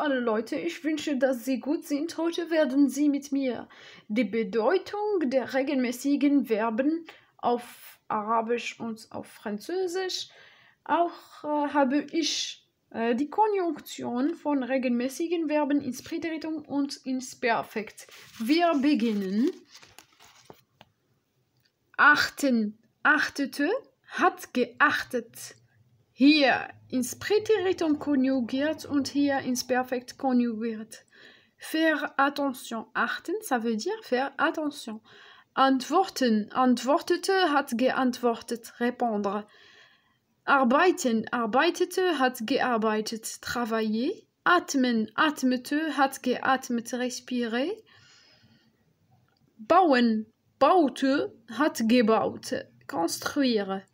alle Leute, ich wünsche, dass Sie gut sind. Heute werden Sie mit mir die Bedeutung der regelmäßigen Verben auf Arabisch und auf Französisch. Auch äh, habe ich äh, die Konjunktion von regelmäßigen Verben ins Präteritum und ins Perfekt. Wir beginnen. Achten, achtete, hat geachtet hier ins Präteritum konjugiert und hier ins Perfekt konjugiert. Faire attention. Achten, ça veut dire faire attention. Antworten. Antwortete hat geantwortet. Répondre. Arbeiten. Arbeitete hat gearbeitet. Travailler. Atmen. Atmete hat geatmet. Respirer. Bauen. Baute hat gebaut. Construire.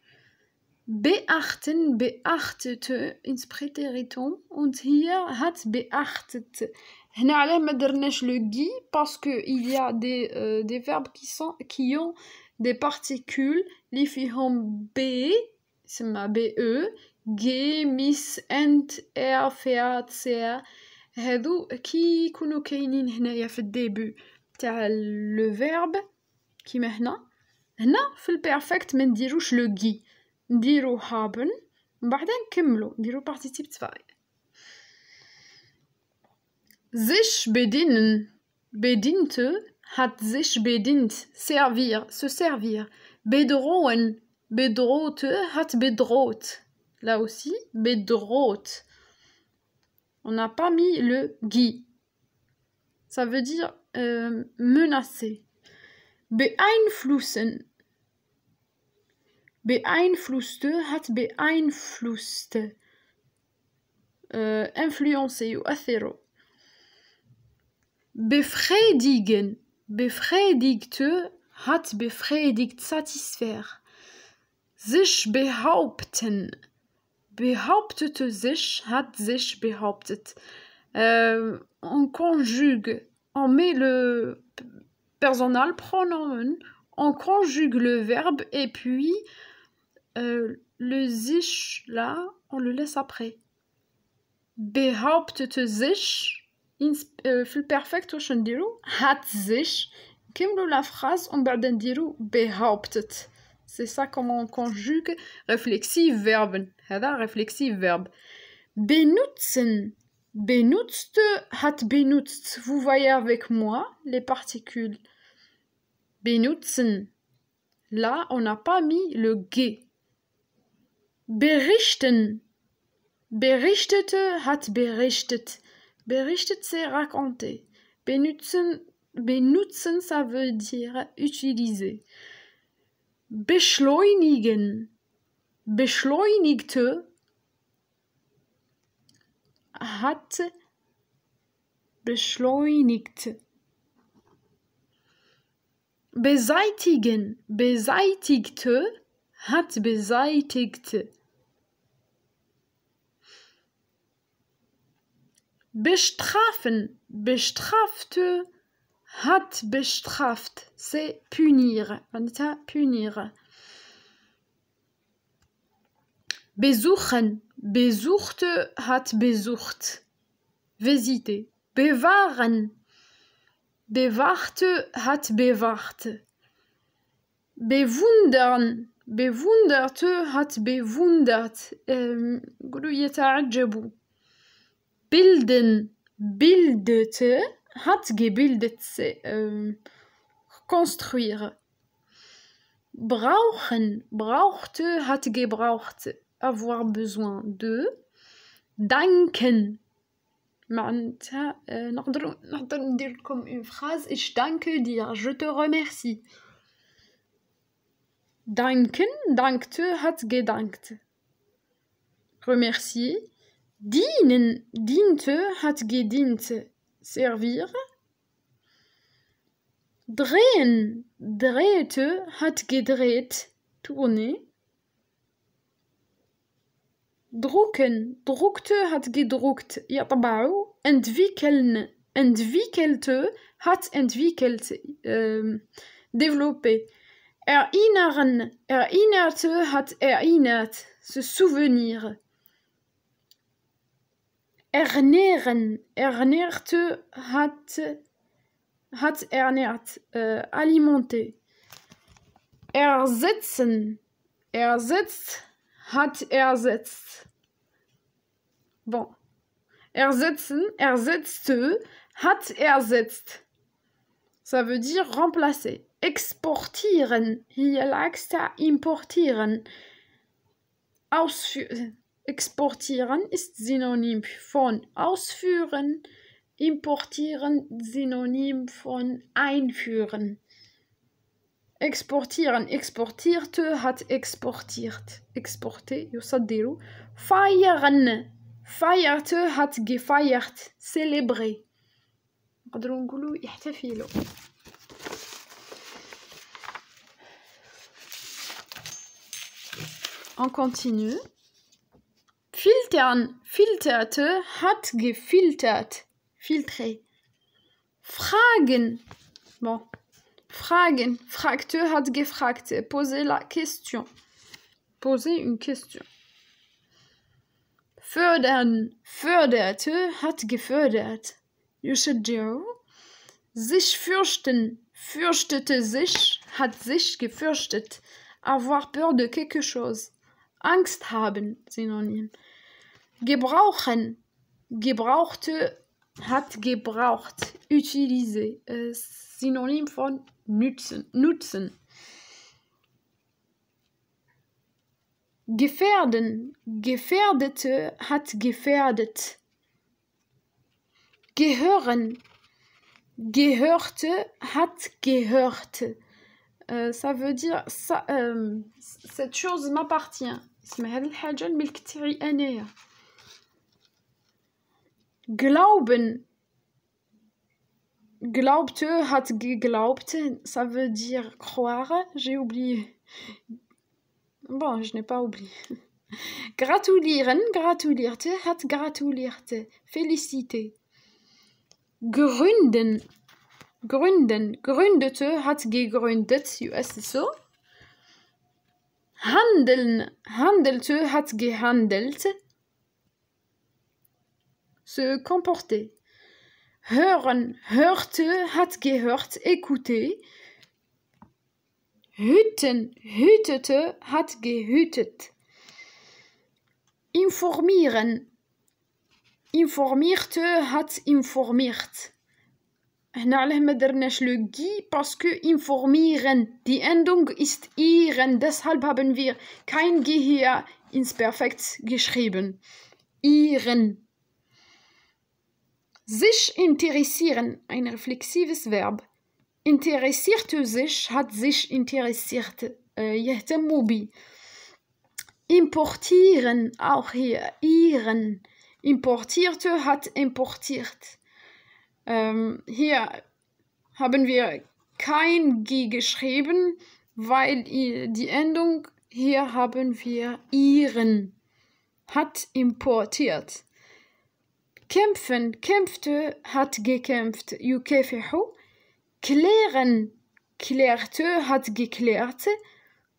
beachten, beachtete ins Präteritum und hier hat beachtet. هنا علاه ما درناش لو gui باسكو que il y a des, euh, des verbes qui, sont, qui ont des particules li فيهم b سما be g miss ent er fährt sehr هادو كي يكونوا كاينين هنايا في الديبو تاع لو فيرب كيما هنا هنا في البيرفكت ما نديروش لو gui haben, haben, من بعدها نكملو participe 2 sich bedienen bediente hat sich bedient servir se servir bedrohen bedrohte hat bedroht là aussi bedroht on n'a pas mis le guy ça veut dire euh, menacer beeinflussen beeinflusste hat beeinflusst euh, influencer ou befriedigen hat befriedigt satisfaire sich behaupten behauptete sich hat sich behauptet on conjugue on met le personnel pronom. on conjugue le verbe et puis euh, le sich là, on le laisse après. Behauptete sich, euh, fil perfect schon dirou, hat sich, la phrase on va نديرو behauptet. C'est ça comment on conjugue réflexive verben. هذا reflexive verbe. Benutzen, benutzt, hat benutzt. Vous voyez avec moi les particules. Benutzen. Là, on n'a pas mis le ge. berichten. Berichtete hat berichtet. Berichtet, c'est raconter. Benutzen, benutzen, ça veut dire utiliser. Beschleunigen. Beschleunigte hat beschleunigt. Beseitigen. Beseitigte hat beseitigt. bestrafen, bestrafte, hat bestraft, c'est punir, punir. Besuchen, besuchte, hat besucht, visite. Bewahren, bewachte, hat bewacht. Bewundern, bewunderte, hat bewundert. Ähm, bilden, bildete, hat gebildet, äh, konstruieren. Brauchen, brauchte, hat gebraucht, avoir besoin de. Danken, معناتها نقدر نقدر ندير لكم ich danke dir je te remercie danken dankte hat gedankt Remercie, Dienen, diente hat gedient, servir. Drehen, drehte hat gedreht, tourner. Drucken, druckte hat gedruckt, يطبع. Entwickeln, entwickelte hat entwickelt, äh, développé. Erinnern, erinnerte hat erinnert, se souvenir ernähren. Ernährte hat, hat ernährt, äh, alimenté. Ersetzen. Ersetzt hat ersetzt. Bon. Ersetzen, ersetzte, hat ersetzt. Ça veut dire remplacer. Exportieren. Hier lag importieren. Ausführen. Exportieren ist Synonym von ausführen, importieren Synonym von einführen. Exportieren, exportierte hat exportiert, exporté, يصدر. Feiern, feierte hat gefeiert, célébrer. نقدروا نقولوا يحتفلوا. On continue. Filtern, filterte, hat gefiltert. Filtre. Fragen. Bon. Fragen. Fragte hat gefragt. Poser la question. Poser une question. Fördern. Förderte hat gefördert. Yushadiro. Sich fürchten. Fürchtete sich hat sich gefürchtet. Avoir peur de quelque chose. Angst haben. Synonym gebrauchen, gebrauchte, hat gebraucht, utilise, äh, Synonym von nützen, nutzen. Gefährden, gefährdete hat gefährdet. Gehören, gehörte hat gehört. Euh, äh, ça veut dire ça, euh, cette chose m'appartient. اسمها الحاجة الملك تاعي أنايا Glauben. Glaubte hat geglaubt, ça veut dire croire. J'ai oublié. Bon, je n'ai pas oublié. Gratulieren, gratulierte, hat gratulierte. Félicité. Gründen. Gründen. Gründete hat gegründet. US so. Handeln. Handelte hat gehandelt se comporter. Hören, hörte, hat gehört, écouter. Hüten, hütete, hat gehütet. Informieren. Informierte, hat informiert. هنا علاه ما درناش لو جي باسكو informieren die Endung ist ihren deshalb haben wir kein g hier ins perfekt geschrieben ihren sich interessieren, ein reflexives Verb. Interessierte sich hat sich interessiert. يهتم äh, بي importieren auch hier ihren importierte hat importiert ähm, hier haben wir kein g geschrieben weil die Endung hier haben wir ihren hat importiert kämpfen, kämpfte, hat gekämpft, yukefihu, klären, klärte, hat geklärt,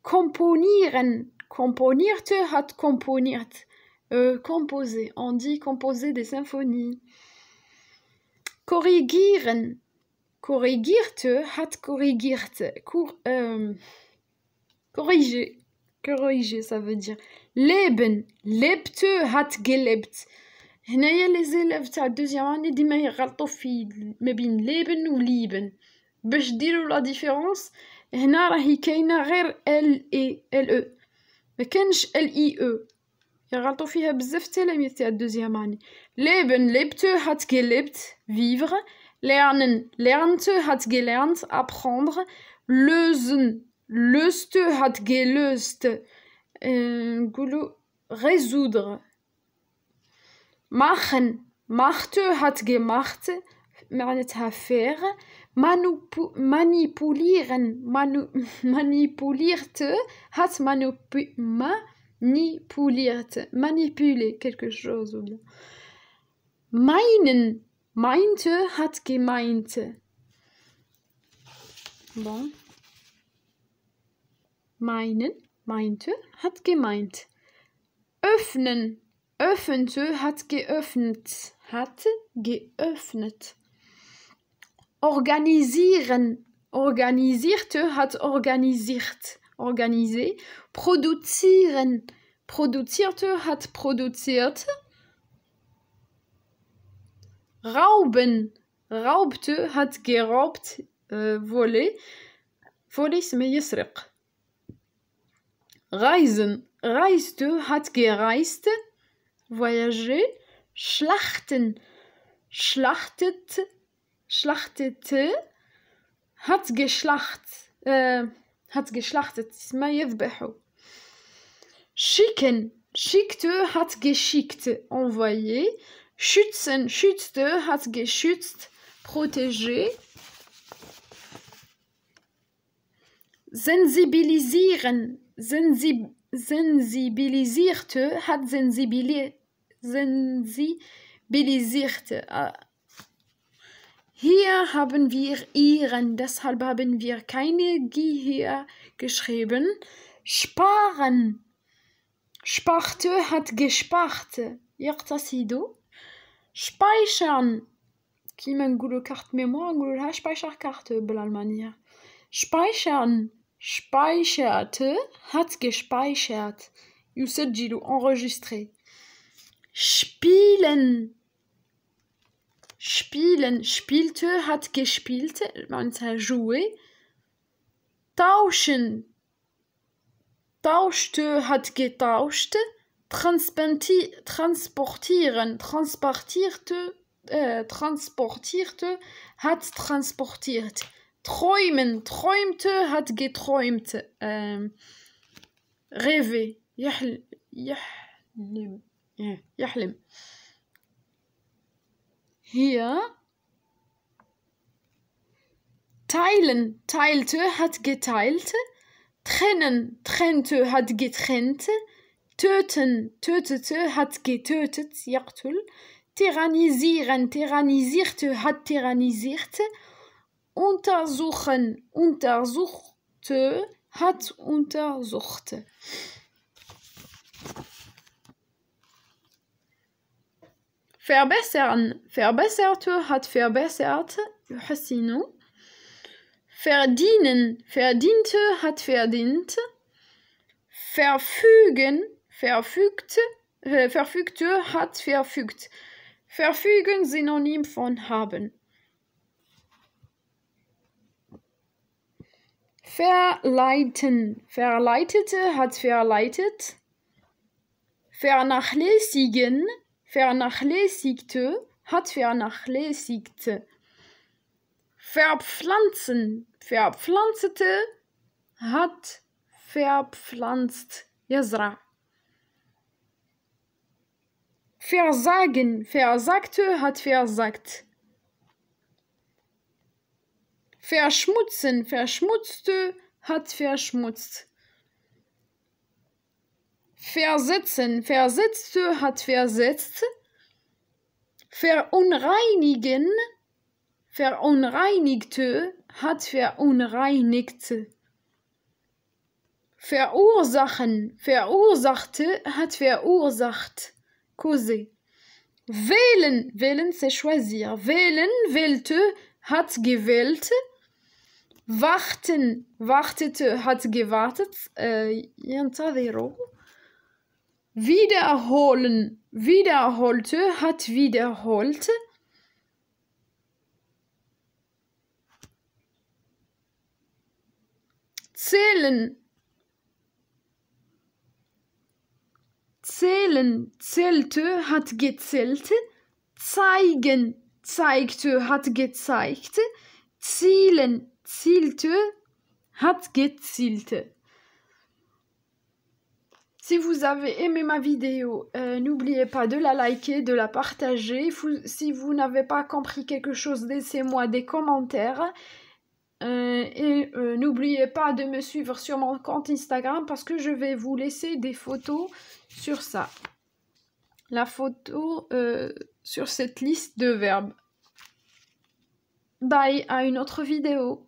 komponieren, komponierte, hat komponiert, euh, composer, on dit composer des symphonies. Korrigieren, korrigierte, hat korrigiert, euh, ça veut dire leben, lebte, hat gelebt. هنايا لي زيلاف تاع الدوزيام اني ديما يغلطوا في ما بين ليبن وليبن باش ديروا لا ديفيرونس هنا راهي كاينه غير ال اي ال او ما كانش ال اي او e. يغلطوا فيها بزاف التلاميذ تاع الدوزيام اني ليبن ليبتو هات كيليبت فيفر ليرنن lernte هات كيليرنت ابروندر لوزن löste هات كيلوست نقولوا résoudre machen machte hat gemacht معناتها faire manipulieren manu, manipulierte hat manupu, manipuliert manipuler quelque chose ou bien meinen meinte hat gemeint bon meinen meinte hat gemeint öffnen öffnete hat geöffnet, hat geöffnet. Organisieren, organisierte hat organisiert, organisé. Produzieren, produzierte hat produziert. Rauben, raubte hat geraubt, äh, wolle. äh, wurde. Wurde ist mir Reisen, reiste hat gereist voyager, schlachten, schlachtet, schlachtete, hat geschlacht, äh, hat geschlachtet, ما يذبحوا. Schicken, schickte, hat geschickt, envoyer, schützen, schützte, hat geschützt, protéger. Sensibilisieren, sensibilisieren sensibilisierte, hat sensibilisiert, sensibilisierte. Äh, hier haben wir ihren, deshalb haben wir keine G hier geschrieben. Sparen. Sparte hat gespart. يقتصد speichern كيما نقولوا كارت ميموار نقولوا لها speicherkarte بالالمانيه speichern speicherte, hat gespeichert. يسجل enregistrer. Spielen. Spielen. Spielte, hat gespielt. Man sagt jouer. Tauschen. Tauschte, hat getauscht. Transportieren. Transportierte, äh, transportierte, hat transportiert. Träumen, träumte, hat geträumt. Ähm, rêver, يحلم, يحلم, Hier teilen, teilte, hat geteilt. Trennen, trennte, hat getrennt. Töten, tötete, hat getötet, يقتل. Tyrannisieren, tyrannisierte, hat tyrannisiert untersuchen, untersuchte, hat untersucht. Verbessern, verbesserte hat verbessert, Hassino. Verdienen, verdiente hat verdient. Verfügen, verfügte, äh, verfügte hat verfügt. Verfügen Synonym von haben. Verleiten. Verleitete hat verleitet. Vernachlässigen. Vernachlässigte hat vernachlässigte. Verpflanzen. Verpflanzete hat verpflanzt. Yazra. Versagen. Versagte hat versagt. Verschmutzen, verschmutzte hat verschmutzt. Versetzen, versetzte hat versetzt. Verunreinigen, verunreinigte hat verunreinigt. Verursachen, verursachte hat verursacht. Causer. Wählen, wählen c'est choisir. Wählen, wählte hat gewählt warten, wartete, hat gewartet. Äh, wiederholen, wiederholte, hat wiederholt. Zählen, zählen, zählte, hat gezählt. Zeigen, zeigte, hat gezeigt. Zielen, te, hat Si vous avez aimé ma vidéo, euh, n'oubliez pas de la liker, de la partager. si vous n'avez pas compris quelque chose, laissez-moi des commentaires. Euh, et euh, n'oubliez pas de me suivre sur mon compte Instagram parce que je vais vous laisser des photos sur ça. La photo sur cette liste de verbes. Bye à une autre vidéo.